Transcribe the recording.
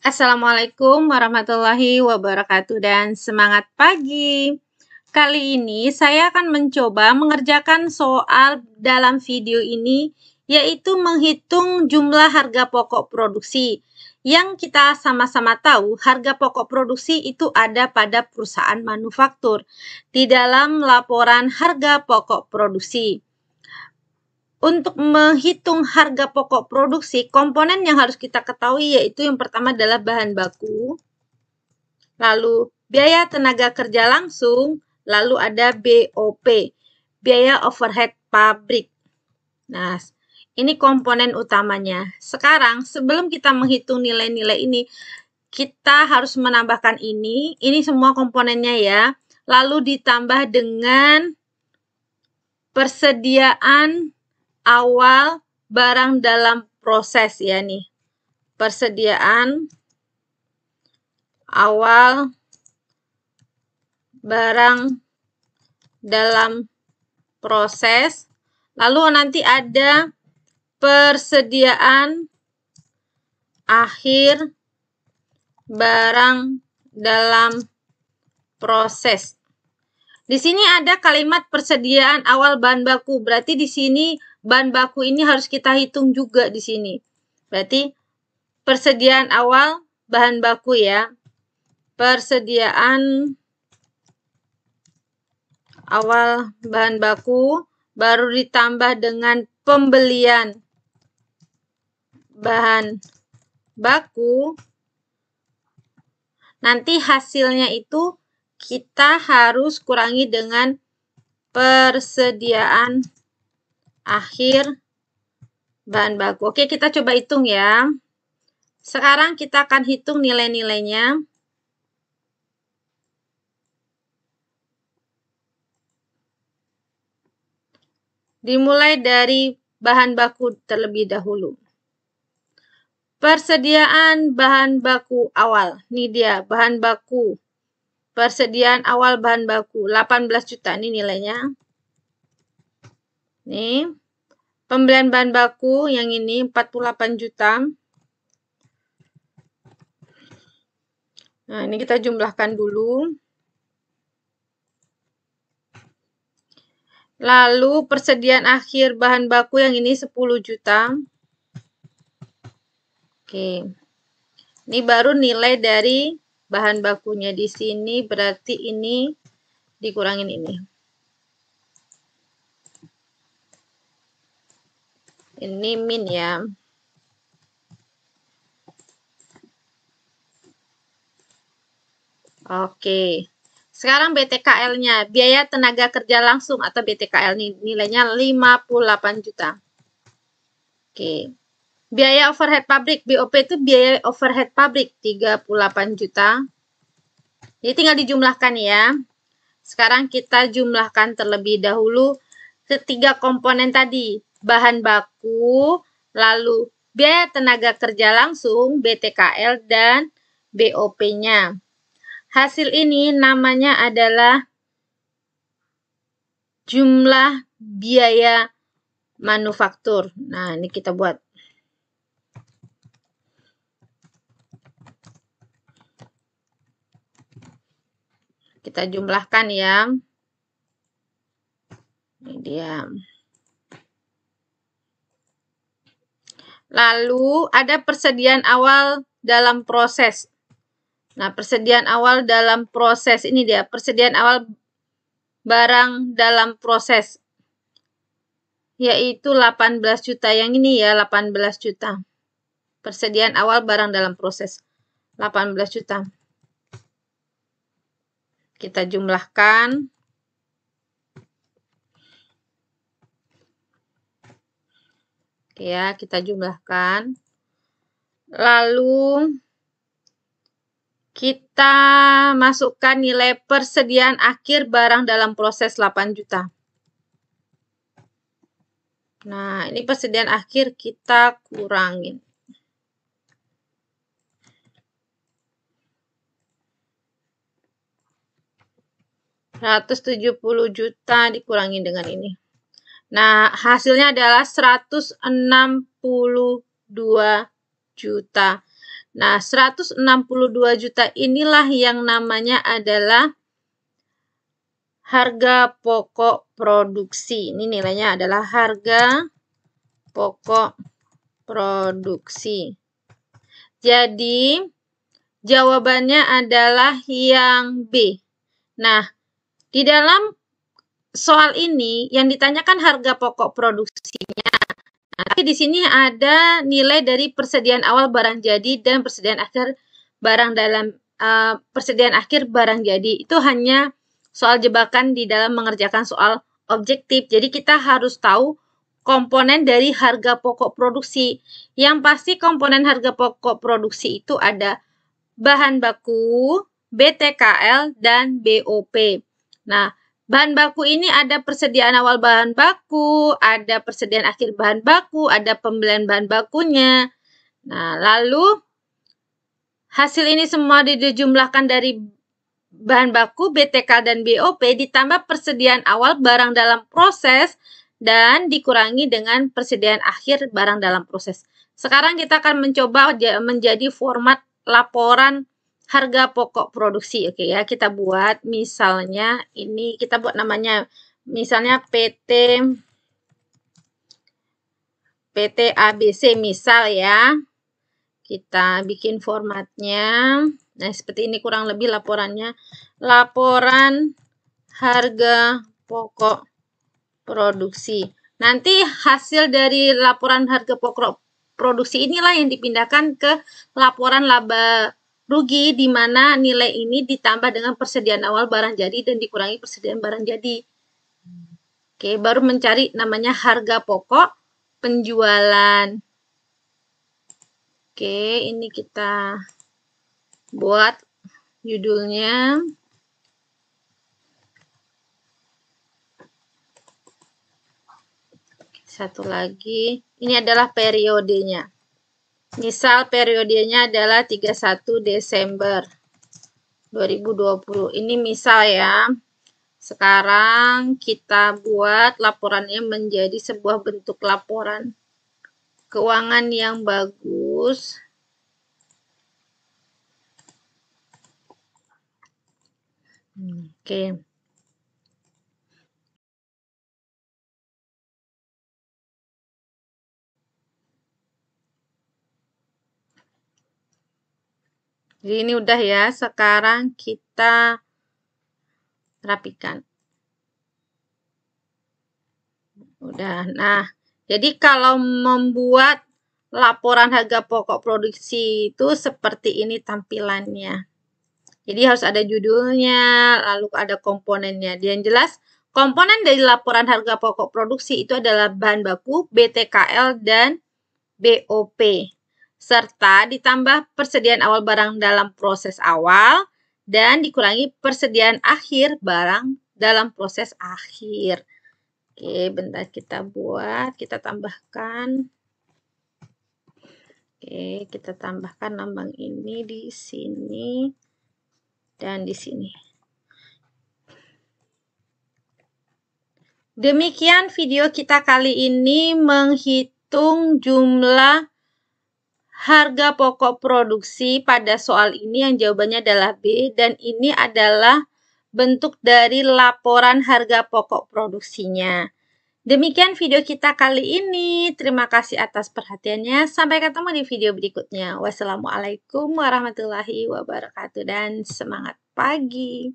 Assalamualaikum warahmatullahi wabarakatuh dan semangat pagi. Kali ini saya akan mencoba mengerjakan soal dalam video ini yaitu menghitung jumlah harga pokok produksi. Yang kita sama-sama tahu, harga pokok produksi itu ada pada perusahaan manufaktur di dalam laporan harga pokok produksi untuk menghitung harga pokok produksi, komponen yang harus kita ketahui yaitu yang pertama adalah bahan baku, lalu biaya tenaga kerja langsung, lalu ada BOP, biaya overhead pabrik. Nah, ini komponen utamanya. Sekarang, sebelum kita menghitung nilai-nilai ini, kita harus menambahkan ini, ini semua komponennya ya, lalu ditambah dengan persediaan awal barang dalam proses ya nih. Persediaan awal barang dalam proses. Lalu nanti ada persediaan akhir barang dalam proses. Di sini ada kalimat persediaan awal bahan baku. Berarti di sini bahan baku ini harus kita hitung juga di sini. Berarti persediaan awal bahan baku ya. Persediaan awal bahan baku baru ditambah dengan pembelian bahan baku. Nanti hasilnya itu kita harus kurangi dengan persediaan akhir bahan baku. Oke, kita coba hitung ya. Sekarang kita akan hitung nilai-nilainya. Dimulai dari bahan baku terlebih dahulu. Persediaan bahan baku awal. Ini dia bahan baku. Persediaan awal bahan baku 18 juta ini nilainya. Nih. Pembelian bahan baku yang ini 48 juta. Nah, ini kita jumlahkan dulu. Lalu persediaan akhir bahan baku yang ini 10 juta. Oke. Ini baru nilai dari bahan bakunya di sini berarti ini dikurangin ini. ini min ya Oke. Sekarang BTKL-nya, biaya tenaga kerja langsung atau BTKL ini nilainya 58 juta. Oke. Biaya overhead pabrik, BOP itu biaya overhead pabrik 38 juta. Ini tinggal dijumlahkan ya. Sekarang kita jumlahkan terlebih dahulu ketiga komponen tadi bahan baku, lalu biaya tenaga kerja langsung, BTKL, dan BOP-nya. Hasil ini namanya adalah jumlah biaya manufaktur. Nah, ini kita buat. Kita jumlahkan ya. Ini dia. Lalu ada persediaan awal dalam proses. Nah, persediaan awal dalam proses ini dia, persediaan awal barang dalam proses yaitu 18 juta yang ini ya, 18 juta. Persediaan awal barang dalam proses 18 juta. Kita jumlahkan ya kita jumlahkan lalu kita masukkan nilai persediaan akhir barang dalam proses 8 juta nah ini persediaan akhir kita kurangin Ratus tujuh juta dikurangin dengan ini. Nah, hasilnya adalah 162 juta. Nah, 162 juta inilah yang namanya adalah harga pokok produksi. Ini nilainya adalah harga pokok produksi. Jadi, jawabannya adalah yang B. Nah, di dalam soal ini yang ditanyakan harga pokok produksinya. Nah, tapi di sini ada nilai dari persediaan awal barang jadi dan persediaan akhir barang dalam uh, persediaan akhir barang jadi. Itu hanya soal jebakan di dalam mengerjakan soal objektif. Jadi kita harus tahu komponen dari harga pokok produksi. Yang pasti komponen harga pokok produksi itu ada bahan baku, BTKL dan BOP. Nah, Bahan baku ini ada persediaan awal bahan baku, ada persediaan akhir bahan baku, ada pembelian bahan bakunya. Nah, lalu hasil ini semua dijumlahkan dari bahan baku, BTK, dan BOP ditambah persediaan awal barang dalam proses dan dikurangi dengan persediaan akhir barang dalam proses. Sekarang kita akan mencoba menjadi format laporan harga pokok produksi oke okay, ya kita buat misalnya ini kita buat namanya misalnya PT PT ABC misal ya kita bikin formatnya nah seperti ini kurang lebih laporannya laporan harga pokok produksi nanti hasil dari laporan harga pokok produksi inilah yang dipindahkan ke laporan laba rugi di mana nilai ini ditambah dengan persediaan awal barang jadi dan dikurangi persediaan barang jadi. Oke, baru mencari namanya harga pokok penjualan. Oke, ini kita buat judulnya. Satu lagi, ini adalah periodenya. Misal periodenya adalah 31 Desember 2020. Ini misal ya. Sekarang kita buat laporannya menjadi sebuah bentuk laporan keuangan yang bagus. Hmm, oke. Okay. Jadi ini udah ya. Sekarang kita rapikan. Udah. Nah, jadi kalau membuat laporan harga pokok produksi itu seperti ini tampilannya. Jadi harus ada judulnya, lalu ada komponennya. yang jelas komponen dari laporan harga pokok produksi itu adalah bahan baku, BTKL, dan BOP serta ditambah persediaan awal barang dalam proses awal dan dikurangi persediaan akhir barang dalam proses akhir. Oke, bentar kita buat, kita tambahkan. Oke, kita tambahkan lambang ini di sini dan di sini. Demikian video kita kali ini menghitung jumlah harga pokok produksi pada soal ini yang jawabannya adalah B dan ini adalah bentuk dari laporan harga pokok produksinya. Demikian video kita kali ini. Terima kasih atas perhatiannya. Sampai ketemu di video berikutnya. Wassalamualaikum warahmatullahi wabarakatuh dan semangat pagi.